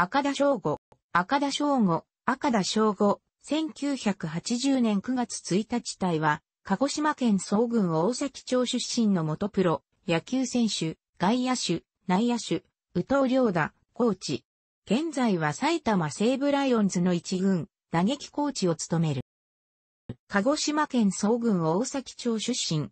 赤田翔吾、赤田翔吾、赤田翔吾、1980年9月1日隊は、鹿児島県総軍大崎町出身の元プロ、野球選手、外野手、内野手、宇藤良太、コーチ。現在は埼玉西武ライオンズの一軍、打撃コーチを務める。鹿児島県総軍大崎町出身。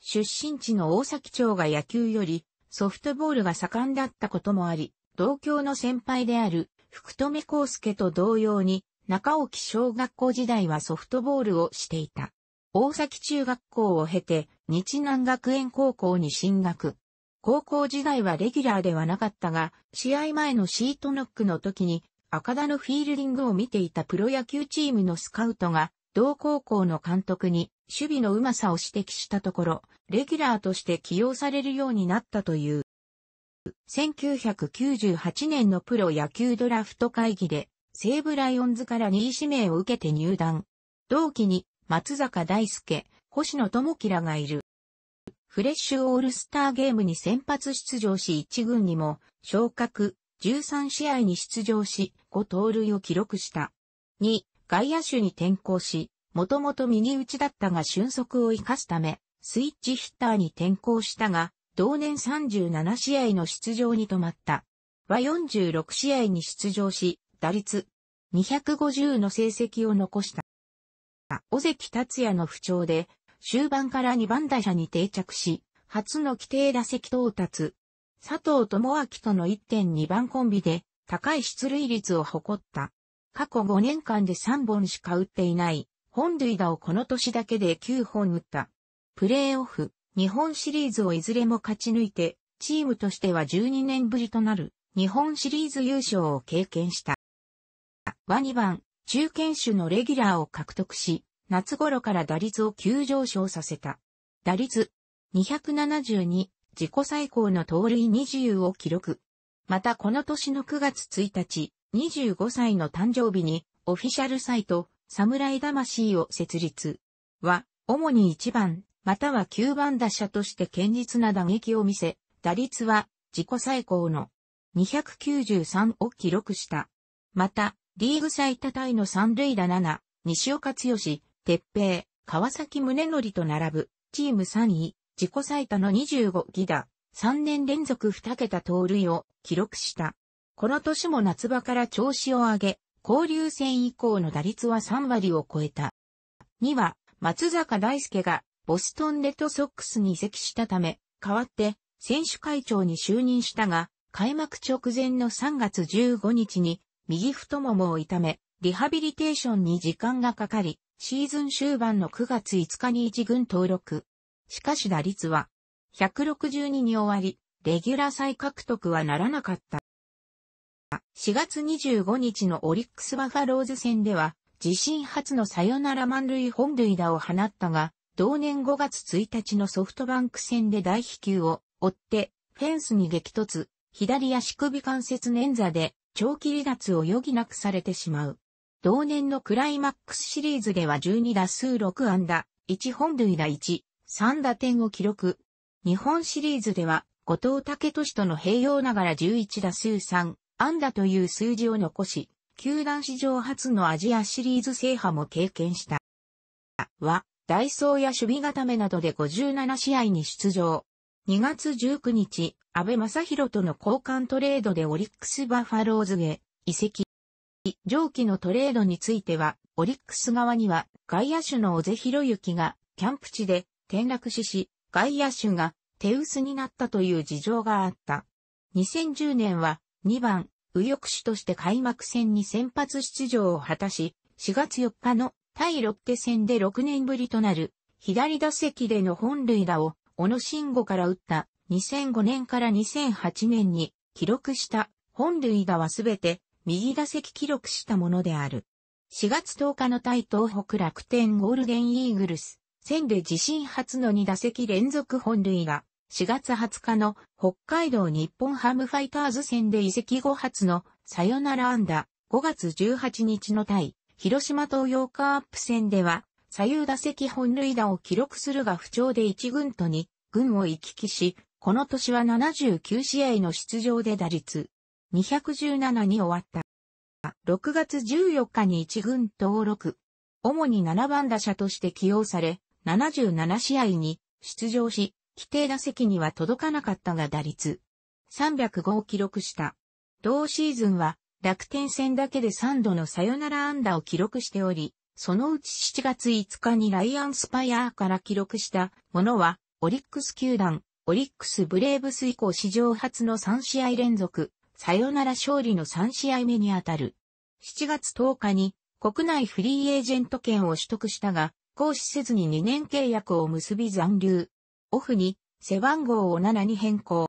出身地の大崎町が野球よりソフトボールが盛んだったこともあり、同郷の先輩である福留孝介と同様に、中沖小学校時代はソフトボールをしていた。大崎中学校を経て、日南学園高校に進学。高校時代はレギュラーではなかったが、試合前のシートノックの時に、赤田のフィールディングを見ていたプロ野球チームのスカウトが、同高校の監督に守備のうまさを指摘したところ、レギュラーとして起用されるようになったという。1998年のプロ野球ドラフト会議で、西武ライオンズから2位指名を受けて入団。同期に、松坂大輔、星野智樹らがいる。フレッシュオールスターゲームに先発出場し1軍にも、昇格、13試合に出場し、5盗塁を記録した。2、外野手に転向し、もともと右打ちだったが俊足を生かすため、スイッチヒッターに転向したが、同年37試合の出場に止まった。は46試合に出場し、打率250の成績を残した。尾関達也の不調で、終盤から2番打者に定着し、初の規定打席到達。佐藤智明との1.2番コンビで、高い出塁率を誇った。過去5年間で3本しか打っていない、本塁打をこの年だけで9本打った。プレーオフ、日本シリーズをいずれも勝ち抜いて、チームとしては12年ぶりとなる日本シリーズ優勝を経験した。は2番、中堅手のレギュラーを獲得し、夏頃から打率を急上昇させた。打率272、自己最高の盗塁20を記録。またこの年の9月1日、25歳の誕生日に、オフィシャルサイト、侍魂を設立。は、主に1番、または9番打者として堅実な打撃を見せ、打率は自己最高の293を記録した。また、リーグ最多タイの三塁打7、西岡剛、鉄平、川崎宗則と並ぶ、チーム3位、自己最多の25ギ打、3年連続2桁盗塁を記録した。この年も夏場から調子を上げ、交流戦以降の打率は3割を超えた。2は、松坂大輔がボストンレッドソックスに移籍したため、代わって選手会長に就任したが、開幕直前の3月15日に右太ももを痛め、リハビリテーションに時間がかかり、シーズン終盤の9月5日に一軍登録。しかし打率は162に終わり、レギュラー再獲得はならなかった。4月25日のオリックスバファローズ戦では、自身初のサヨナラ満塁本塁打を放ったが、同年5月1日のソフトバンク戦で大飛球を追ってフェンスに激突、左足首関節捻挫で長期離脱を余儀なくされてしまう。同年のクライマックスシリーズでは12打数6安打、1本塁打1、3打点を記録。日本シリーズでは後藤武俊との併用ながら11打数3安打という数字を残し、球団史上初のアジアシリーズ制覇も経験した。は、ダイソーや守備固めなどで57試合に出場。2月19日、安倍正宏との交換トレードでオリックスバファローズへ移籍。上記のトレードについては、オリックス側には外野手の小瀬博之がキャンプ地で転落死し、外野手が手薄になったという事情があった。2010年は2番右翼手として開幕戦に先発出場を果たし、4月4日の対ロッテ戦で6年ぶりとなる、左打席での本塁打を、小野慎吾から打った2005年から2008年に記録した本塁打はすべて右打席記録したものである。4月10日の対東北楽天ゴールデンイーグルス戦で自身初の2打席連続本塁打。4月20日の北海道日本ハムファイターズ戦で移籍後初のサヨナラ安打。5月18日の対広島東洋カープ戦では、左右打席本塁打を記録するが不調で1軍と2軍を行き来し、この年は79試合の出場で打率217に終わった。6月14日に1軍登録。主に7番打者として起用され、77試合に出場し、規定打席には届かなかったが打率305を記録した。同シーズンは楽天戦だけで3度のサヨナラ安打を記録しており、そのうち7月5日にライアンスパイアーから記録したものは、オリックス球団、オリックスブレーブス以降史上初の3試合連続、サヨナラ勝利の3試合目にあたる。7月10日に国内フリーエージェント権を取得したが、行使せずに2年契約を結び残留。オフに背番号を7に変更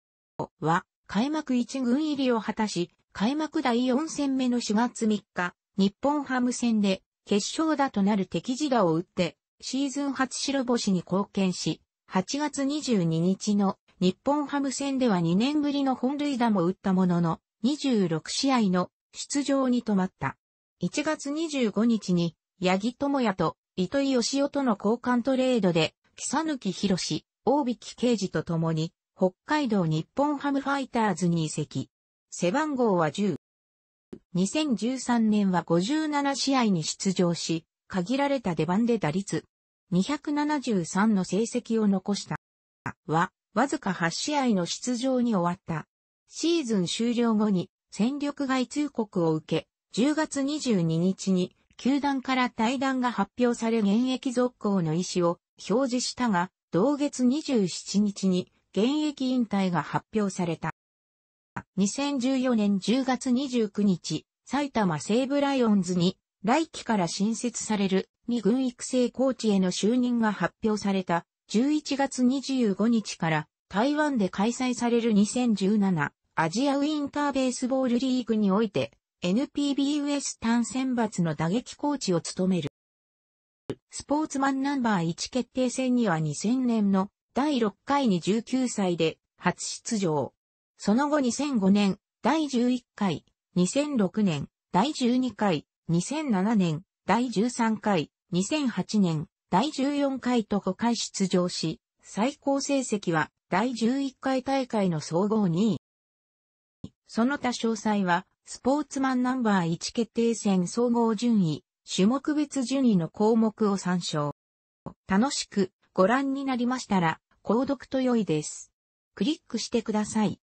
は開幕1軍入りを果たし、開幕第4戦目の4月3日、日本ハム戦で決勝打となる敵地打を打って、シーズン初白星に貢献し、8月22日の日本ハム戦では2年ぶりの本塁打も打ったものの、26試合の出場に止まった。1月25日に、八木智也と糸井義夫との交換トレードで、佐抜博士、大引刑事と共に、北海道日本ハムファイターズに移籍。背番号は10。2013年は57試合に出場し、限られた出番で打率273の成績を残した。は、わずか8試合の出場に終わった。シーズン終了後に戦力外通告を受け、10月22日に球団から退団が発表され現役続行の意思を表示したが、同月27日に現役引退が発表された。2014年10月29日、埼玉西武ライオンズに、来期から新設される2軍育成コーチへの就任が発表された11月25日から台湾で開催される2017アジアウィンターベースボールリーグにおいて NPB ウエスタン選抜の打撃コーチを務める。スポーツマンナンバー1決定戦には2000年の第6回に19歳で初出場。その後2005年、第11回、2006年、第12回、2007年、第13回、2008年、第14回と5回出場し、最高成績は第11回大会の総合2位。その他詳細は、スポーツマンナンバー1決定戦総合順位、種目別順位の項目を参照。楽しくご覧になりましたら、購読と良いです。クリックしてください。